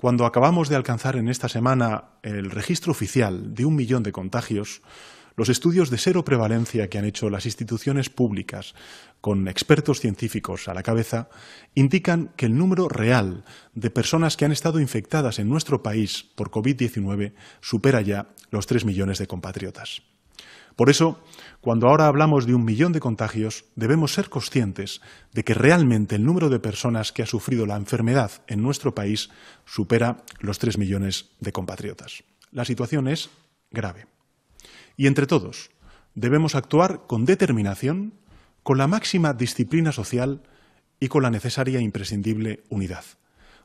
Cuando acabamos de alcanzar en esta semana el registro oficial de un millón de contagios, los estudios de cero prevalencia que han hecho las instituciones públicas, con expertos científicos a la cabeza, indican que el número real de personas que han estado infectadas en nuestro país por COVID-19 supera ya los tres millones de compatriotas. Por eso, cuando ahora hablamos de un millón de contagios, debemos ser conscientes de que realmente el número de personas que ha sufrido la enfermedad en nuestro país supera los tres millones de compatriotas. La situación es grave. Y entre todos, debemos actuar con determinación, con la máxima disciplina social y con la necesaria e imprescindible unidad,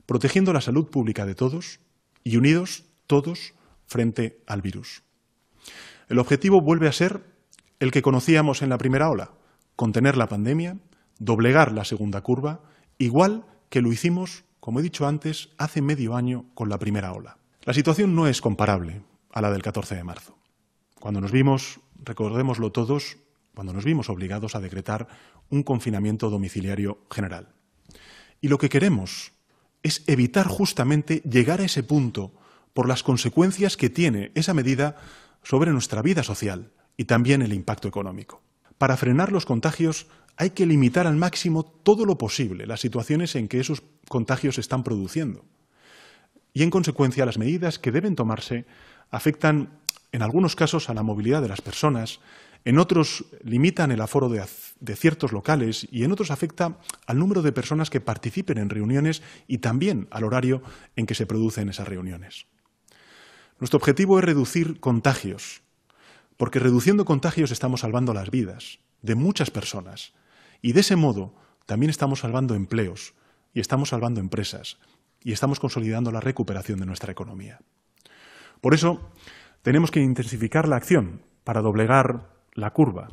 protegiendo la salud pública de todos y unidos todos frente al virus. El objetivo vuelve a ser el que conocíamos en la primera ola, contener la pandemia, doblegar la segunda curva, igual que lo hicimos, como he dicho antes, hace medio año con la primera ola. La situación no es comparable a la del 14 de marzo. Cuando nos vimos, recordémoslo todos, cuando nos vimos obligados a decretar un confinamiento domiciliario general. Y lo que queremos es evitar justamente llegar a ese punto por las consecuencias que tiene esa medida sobre nuestra vida social y también el impacto económico. Para frenar los contagios hay que limitar al máximo todo lo posible las situaciones en que esos contagios se están produciendo. Y en consecuencia las medidas que deben tomarse afectan en algunos casos a la movilidad de las personas, en otros limitan el aforo de, de, ciertos locales y en otros afecta al número de personas que participen en reuniones y también al horario en que se producen esas reuniones. Nuestro objetivo es reducir contagios, porque reduciendo contagios estamos salvando las vidas de muchas personas y de ese modo también estamos salvando empleos y estamos salvando empresas y estamos consolidando la recuperación de nuestra economía. Por eso tenemos que intensificar la acción para doblegar la curva,